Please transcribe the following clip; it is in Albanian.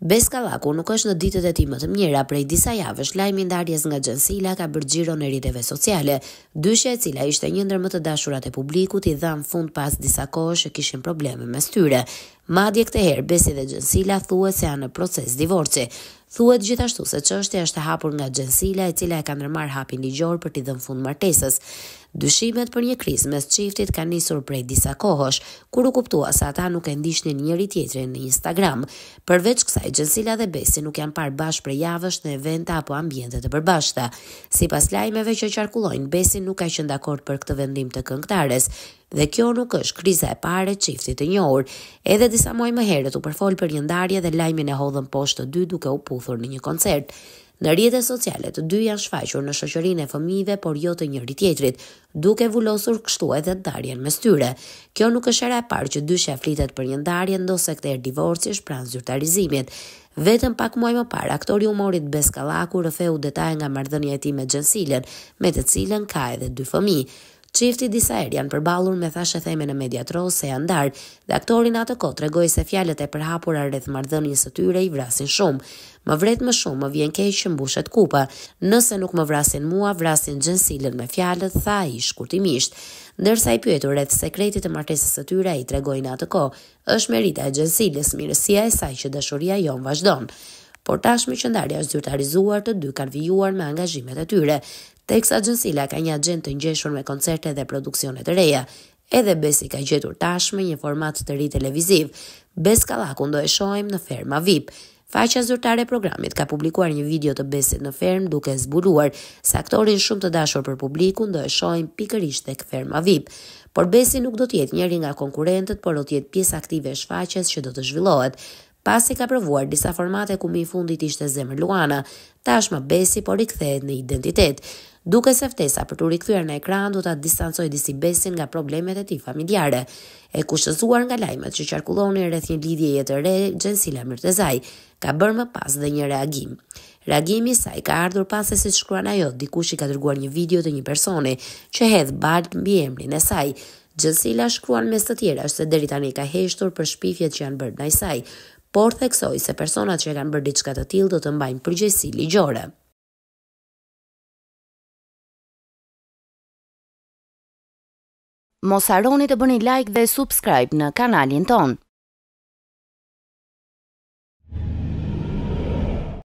Beskallaku nuk është në ditët e tij më të mira, prej disa javësh lajmi ndarjes nga Xhensila ka bërë xhiron e rriteve sociale, dyshja e cila ishte një ndër më të dashurat e publikut i dhan fund pas disa kohësh që kishin probleme me styre. Madje këtë herë Besi dhe Xhensila thuhet se janë në proces divorci. Thuhet gjithashtu se çështja është e hapur nga Xhensila, e cila e ka ndërmarr hapin ligjor për t'i dhënë fund martesës. Dyshimet për një krizë mes çiftit kanë nisur prej disa kohësh, kur u kuptua se ata nuk e ndiqnin njëri tjetrin në Instagram. Përveç kësaj, Gjensila dhe Besi nuk janë parë bashkë për javësh në eventa apo ambiente të përbashkëta. Sipas lajmeve që qarkullojnë, Besi nuk ka qenë dakord për këtë vendim të këngëtares dhe kjo nuk është kriza e pare çiftit të njohur. Edhe disa muaj më herët u përfol për një ndarje dhe lajmin e hodhën poshtë të dy duke u puthur në një koncert. Në rjetet sociale të dy janë shfaqur në shoqërinë e fëmijëve, por jo të njëri tjetrit, duke vulosur kështu edhe ndarjen me styre. Kjo nuk është era e parë që dyshja flitet për një ndarje ndosë këtë e divorci është pranë zyrtarizimit. Vetëm pak muaj më parë aktori u mori të Beskallaku rëfeu detaje nga marrëdhënia e tij me Xhensilen, me të cilën ka edhe dy fëmijë. Çifti disa herë janë përballur me thashë theme në mediatron se janë darë dhe aktori në atë kohë tregoi se fjalët e përhapura rreth marrëdhënies së tyre i vrasin shumë. Më vret më shumë, më vjen keq që mbushet kupa. Nëse nuk më vrasin mua, vrasin Gjensilën me fjalët, tha ai shkurtimisht. Ndërsa i pyetur rreth sekretit të martesës së tyre, ai tregoi në atë kohë, është merita e Gjensilës, mirësia e saj që dashuria jon vazhdon por tashmë qëndarja është zyrtarizuar të dy kanë vijuar me angazhimet e tyre. Teks agjensila ka një agent të ngjeshur me koncerte dhe produksione të reja. Edhe Besi ka gjetur tashmë një format të ri televiziv. Bes Kallaku do e shohim në Ferma VIP. Faqja zyrtare e programit ka publikuar një video të Besit në Ferm duke zbuluar se aktorin shumë të dashur për publikun do e shohim pikërisht tek Ferma VIP. Por Besi nuk do të jetë njëri nga konkurrentët, por do të jetë pjesë aktive e shfaqjes që do të zhvillohet pasi ka provuar disa formate ku mi fundit ishte zemër Luana, ta më besi por i në identitet. Duke se ftesa për të rikthyer në ekran do ta distancojë disi besin nga problemet e tij familjare, e kushtuar nga lajmet që qarkullonin rreth një lidhjeje të re Xhensila Mirtezaj, ka bërë më pas dhe një reagim. Reagimi i saj ka ardhur pas se siç shkruan ajo, dikush i ka dërguar një video të një personi që hedh balt mbi emrin e saj. Gjësila shkruan mes të tjera, është se deri tani ka heshtur për shpifjet që janë bërë në saj, por theksoi se personat që kanë bërë diçka të tillë do të mbajnë përgjegjësi ligjore. Mos harroni të bëni like dhe subscribe në kanalin tonë.